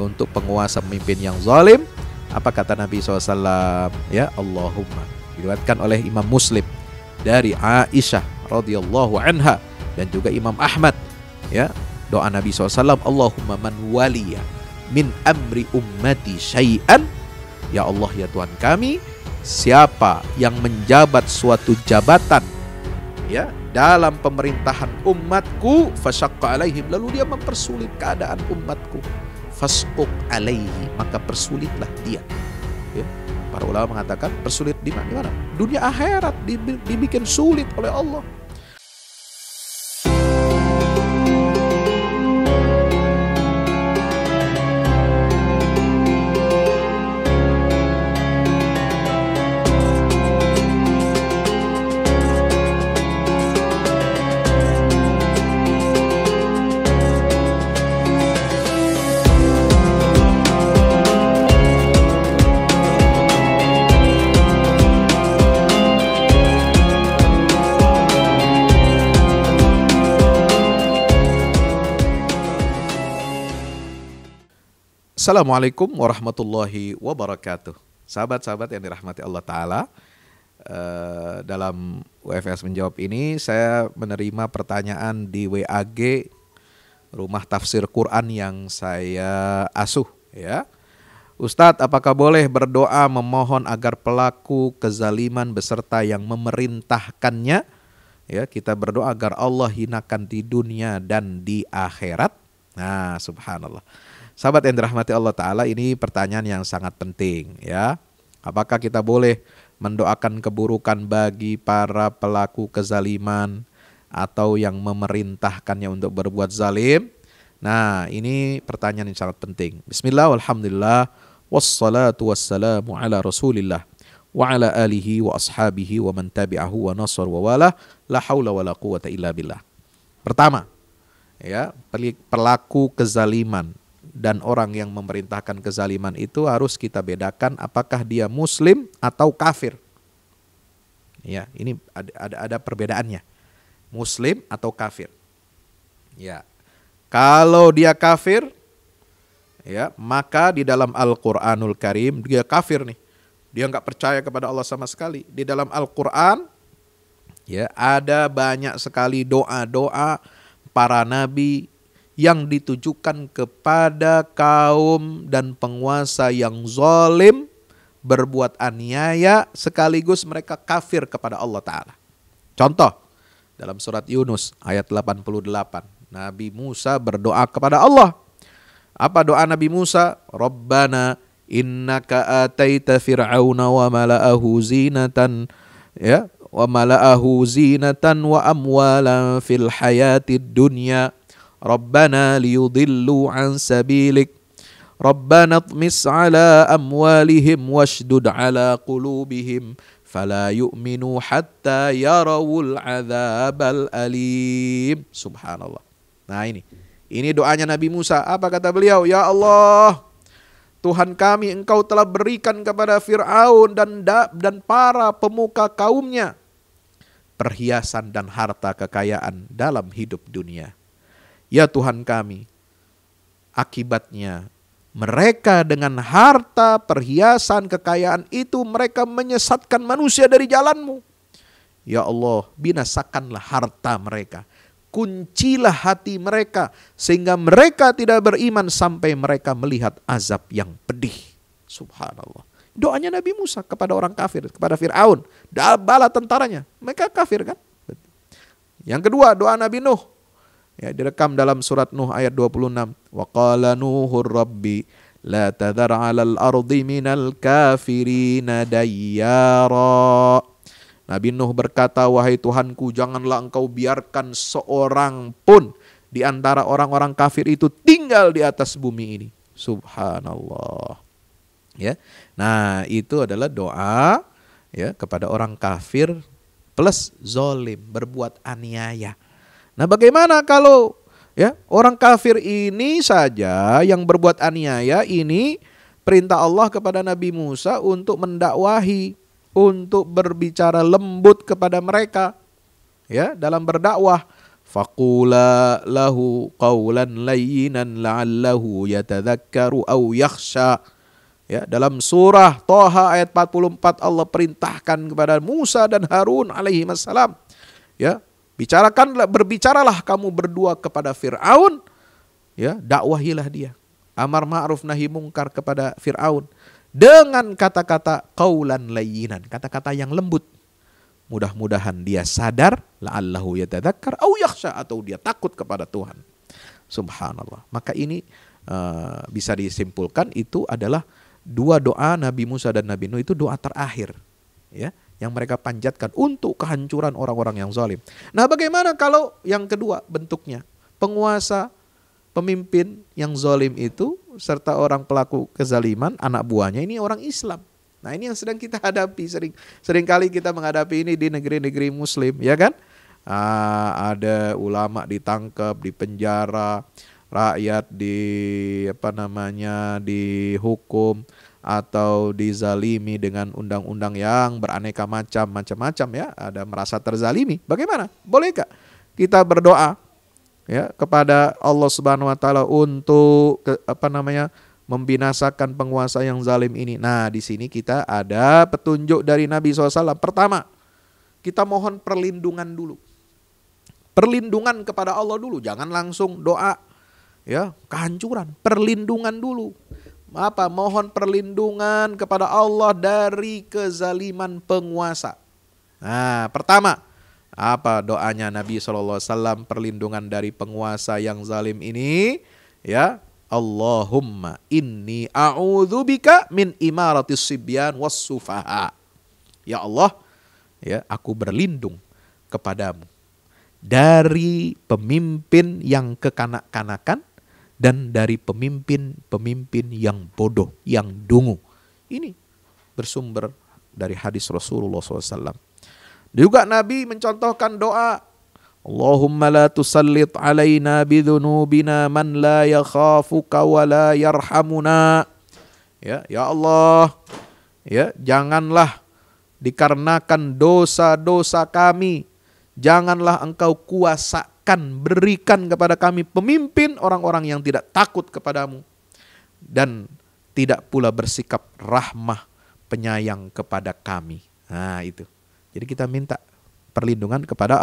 untuk penguasa pemimpin yang zalim. Apa kata Nabi SAW? Ya Allahumma. Diriwayatkan oleh Imam Muslim dari Aisyah radhiyallahu anha dan juga Imam Ahmad. Ya doa Nabi SAW. Allahumma man waliya min amri ummati syai'an. Ya Allah ya Tuhan kami, siapa yang menjabat suatu jabatan ya dalam pemerintahan umatku fasyaqqa alaihim lalu dia mempersulit keadaan umatku fasuk alaihi maka persulitlah dia ya. para ulama mengatakan persulit di mana, mana? dunia akhirat dibikin sulit oleh Allah Assalamualaikum warahmatullahi wabarakatuh. Sahabat-sahabat yang dirahmati Allah Ta'ala, eh, dalam UFS menjawab ini saya menerima pertanyaan di WAG rumah tafsir Quran yang saya asuh ya. Ustadz, apakah boleh berdoa memohon agar pelaku kezaliman beserta yang memerintahkannya ya kita berdoa agar Allah hinakan di dunia dan di akhirat. Nah, subhanallah. Sahabat yang dirahmati Allah Ta'ala ini pertanyaan yang sangat penting ya. Apakah kita boleh mendoakan keburukan bagi para pelaku kezaliman atau yang memerintahkannya untuk berbuat zalim? Nah ini pertanyaan yang sangat penting. Bismillah, Alhamdulillah, wassalatu wassalamu ala rasulillah wa ala alihi wa ashabihi wa man tabi'ahu wa nasar wa wala la hawla wa la quwata illa billah. Pertama, ya, pelaku kezaliman dan orang yang memerintahkan kezaliman itu harus kita bedakan apakah dia muslim atau kafir. Ya, ini ada ada, ada perbedaannya. Muslim atau kafir. Ya. Kalau dia kafir ya, maka di dalam Al-Qur'anul Karim dia kafir nih. Dia nggak percaya kepada Allah sama sekali. Di dalam Al-Qur'an ya ada banyak sekali doa-doa para nabi yang ditujukan kepada kaum dan penguasa yang zalim berbuat aniaya sekaligus mereka kafir kepada Allah taala. Contoh dalam surat Yunus ayat 88 Nabi Musa berdoa kepada Allah. Apa doa Nabi Musa? Rabbana innaka ataita fir'auna wa mala'ahu zinatan ya wa mala'ahu zinatan wa amwalan fil hayatid dunya Rabbana liyudillu an sabilik Rabbana tmis ala amwalihim washdud ala qulubihim fala yu'minu hatta yarawul adzabal alim subhanallah nah ini ini doanya Nabi Musa apa kata beliau ya Allah Tuhan kami engkau telah berikan kepada Fir'aun dan dan para pemuka kaumnya perhiasan dan harta kekayaan dalam hidup dunia Ya Tuhan kami. Akibatnya mereka dengan harta, perhiasan, kekayaan itu mereka menyesatkan manusia dari jalanmu. Ya Allah, binasakanlah harta mereka. Kuncilah hati mereka sehingga mereka tidak beriman sampai mereka melihat azab yang pedih. Subhanallah. Doanya Nabi Musa kepada orang kafir, kepada Fir'aun. Bala tentaranya. Mereka kafir kan? Yang kedua doa Nabi Nuh Ya, direkam dalam surat Nuh ayat 26. Wa qala Nuhur Rabbi la tadhar 'alal ardi minal kafirina dayyara. Nabi Nuh berkata, "Wahai Tuhanku, janganlah engkau biarkan seorang pun di antara orang-orang kafir itu tinggal di atas bumi ini." Subhanallah. Ya. Nah, itu adalah doa ya kepada orang kafir plus zolim berbuat aniaya Nah, bagaimana kalau ya orang kafir ini saja yang berbuat aniaya ini perintah Allah kepada Nabi Musa untuk mendakwahi, untuk berbicara lembut kepada mereka ya dalam berdakwah. Fakula lahu qawlan layyinan la'allahu yatadhakkaru aw yakhsha. Ya, dalam surah Toha ayat 44 Allah perintahkan kepada Musa dan Harun alaihi ya Bicarakanlah, berbicaralah kamu berdua kepada Fir'aun, ya dakwahilah dia. Amar ma'ruf nahi mungkar kepada Fir'aun dengan kata-kata kaulan layinan, kata-kata yang lembut. Mudah-mudahan dia sadar la'allahu yatadzakkar au yakhsha atau dia takut kepada Tuhan. Subhanallah. Maka ini uh, bisa disimpulkan itu adalah dua doa Nabi Musa dan Nabi Nuh itu doa terakhir. Ya yang mereka panjatkan untuk kehancuran orang-orang yang zalim. Nah, bagaimana kalau yang kedua bentuknya? Penguasa, pemimpin yang zalim itu serta orang pelaku kezaliman, anak buahnya ini orang Islam. Nah, ini yang sedang kita hadapi sering seringkali kita menghadapi ini di negeri-negeri muslim, ya kan? Ah, ada ulama ditangkap, dipenjara, rakyat di apa namanya, dihukum atau dizalimi dengan undang-undang yang beraneka macam macam-macam ya ada merasa terzalimi bagaimana bolehkah kita berdoa ya kepada Allah Subhanahu wa taala untuk ke, apa namanya membinasakan penguasa yang zalim ini nah di sini kita ada petunjuk dari Nabi SAW pertama kita mohon perlindungan dulu perlindungan kepada Allah dulu jangan langsung doa ya kehancuran perlindungan dulu apa mohon perlindungan kepada Allah dari kezaliman penguasa. Nah, pertama, apa doanya Nabi Shallallahu alaihi wasallam perlindungan dari penguasa yang zalim ini? Ya, Allahumma inni a'udzubika min imaratis sibyan was sufaha. Ya Allah, ya aku berlindung kepadamu dari pemimpin yang kekanak-kanakan dan dari pemimpin-pemimpin yang bodoh, yang dungu. Ini bersumber dari hadis Rasulullah SAW. Juga Nabi mencontohkan doa Allahumma la tusallit alaina bidhunubina man la yakhafuka wa la yarhamuna. Ya, ya Allah, ya janganlah dikarenakan dosa-dosa kami, janganlah engkau kuasa akan berikan kepada kami pemimpin orang-orang yang tidak takut kepadamu dan tidak pula bersikap rahmah penyayang kepada kami. Nah, itu. Jadi kita minta perlindungan kepada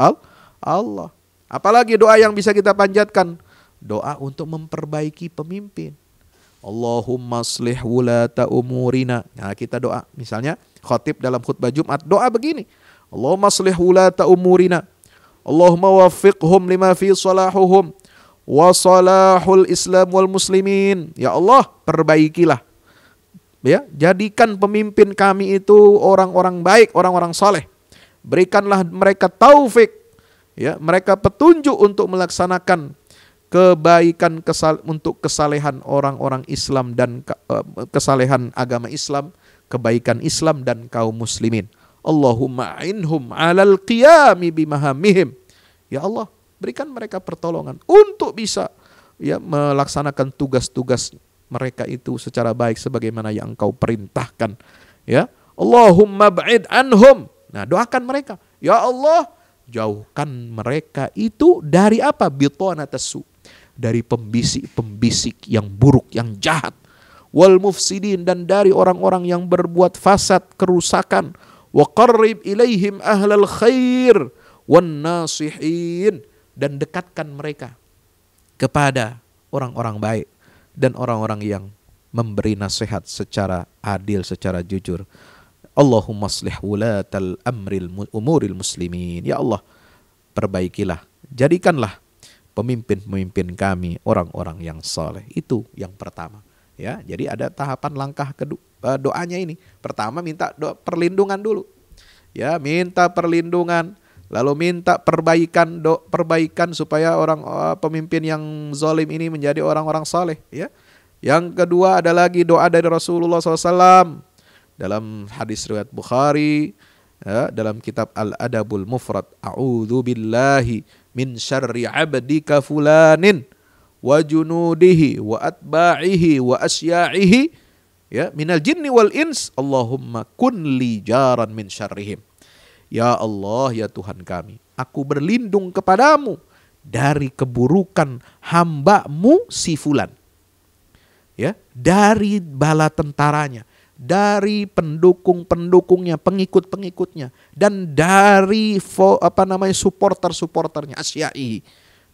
Allah. Apalagi doa yang bisa kita panjatkan, doa untuk memperbaiki pemimpin. Allahumma aslih wulata umurina. Nah, kita doa misalnya khotib dalam khutbah Jumat doa begini. Allahumma aslih wulata umurina Allahumma waffiqhum lima fi salahuhum wa salahul islam wal muslimin. Ya Allah, perbaikilah. Ya, jadikan pemimpin kami itu orang-orang baik, orang-orang saleh. Berikanlah mereka taufik. Ya, mereka petunjuk untuk melaksanakan kebaikan kesal, untuk kesalehan orang-orang Islam dan eh, kesalehan agama Islam, kebaikan Islam dan kaum muslimin. Allahumma inhum alal qiyami bimahamihim. Ya Allah, berikan mereka pertolongan untuk bisa ya melaksanakan tugas-tugas mereka itu secara baik sebagaimana yang Engkau perintahkan. Ya, Allahumma ba'id anhum. Nah, doakan mereka. Ya Allah, jauhkan mereka itu dari apa? Bitonatasu. Dari pembisik-pembisik yang buruk, yang jahat. Wal mufsidin dan dari orang-orang yang berbuat fasad, kerusakan, wa qarrib ilaihim ahlal khair nasihin dan dekatkan mereka kepada orang-orang baik dan orang-orang yang memberi nasihat secara adil, secara jujur. Allahumma aslih wulatal amril umuril muslimin. Ya Allah, perbaikilah, jadikanlah pemimpin-pemimpin kami orang-orang yang soleh. Itu yang pertama ya. Jadi ada tahapan langkah kedua eh, doanya ini. Pertama minta doa perlindungan dulu. Ya, minta perlindungan, lalu minta perbaikan do, perbaikan supaya orang eh, pemimpin yang zalim ini menjadi orang-orang saleh, ya. Yang kedua ada lagi doa dari Rasulullah SAW dalam hadis riwayat Bukhari ya, dalam kitab Al Adabul Mufrad a'udzu billahi min syarri abdika fulanin wa junudihi wa atba'ihi wa asya'ihi ya minal jinni wal ins Allahumma kun li jaran min syarrihim ya Allah ya Tuhan kami aku berlindung kepadamu dari keburukan hambamu si fulan ya dari bala tentaranya dari pendukung-pendukungnya, pengikut-pengikutnya, dan dari apa namanya suporter-suporternya asyai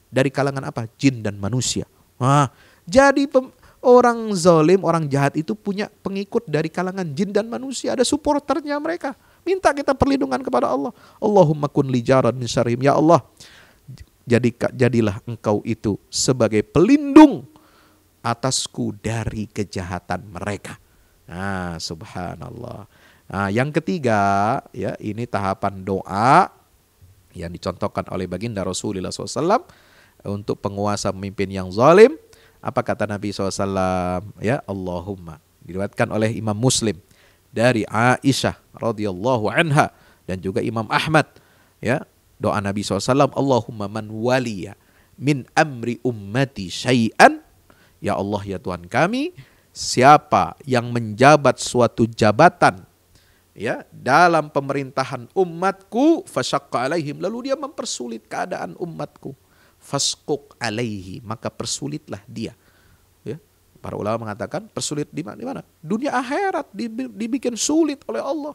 dari kalangan apa? Jin dan manusia. Nah, jadi orang zalim, orang jahat itu punya pengikut dari kalangan jin dan manusia. Ada supporternya mereka. Minta kita perlindungan kepada Allah. Allahumma kun li jarad min syarihim. Ya Allah, jadi jadilah engkau itu sebagai pelindung atasku dari kejahatan mereka. Nah, subhanallah. Nah, yang ketiga, ya ini tahapan doa yang dicontohkan oleh baginda Rasulullah SAW untuk penguasa pemimpin yang zalim. Apa kata Nabi SAW? Ya Allahumma. Diriwayatkan oleh Imam Muslim dari Aisyah radhiyallahu anha dan juga Imam Ahmad. Ya doa Nabi SAW. Allahumma man waliya min amri ummati syai'an. Ya Allah ya Tuhan kami, siapa yang menjabat suatu jabatan ya dalam pemerintahan umatku fasyaqqa alaihim lalu dia mempersulit keadaan umatku faskuk alaihi maka persulitlah dia ya para ulama mengatakan persulit di mana, di mana? dunia akhirat dibikin sulit oleh Allah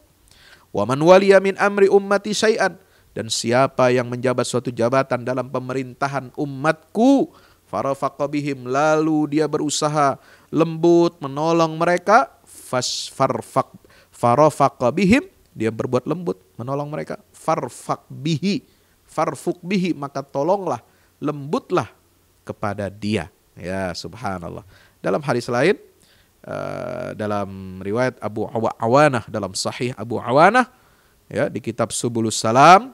wa man waliya min amri ummati syai'an dan siapa yang menjabat suatu jabatan dalam pemerintahan umatku farafaqabihim lalu dia berusaha lembut menolong mereka fasfarfaq farafaqabihim dia berbuat lembut menolong mereka farfaq bihi farfuk bihi maka tolonglah lembutlah kepada dia. Ya, subhanallah. Dalam hadis lain, uh, dalam riwayat Abu Awanah, dalam sahih Abu Awanah, ya, di kitab Subulus Salam,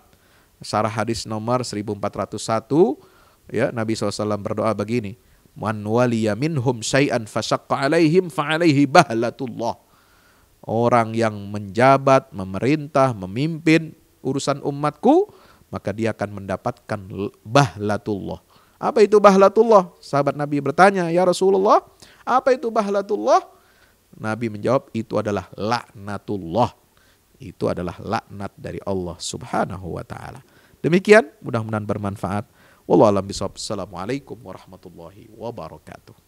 sarah hadis nomor 1401, ya, Nabi SAW berdoa begini, Man waliya minhum syai'an fasaqqa alaihim fa'alaihi bahlatullah. Orang yang menjabat, memerintah, memimpin urusan umatku, maka dia akan mendapatkan bahlatullah. Apa itu bahlatullah? Sahabat Nabi bertanya, "Ya Rasulullah, apa itu bahlatullah?" Nabi menjawab, "Itu adalah laknatullah." Itu adalah laknat dari Allah Subhanahu wa taala. Demikian, mudah-mudahan bermanfaat. Wallahu alam bisawab. Assalamualaikum warahmatullahi wabarakatuh.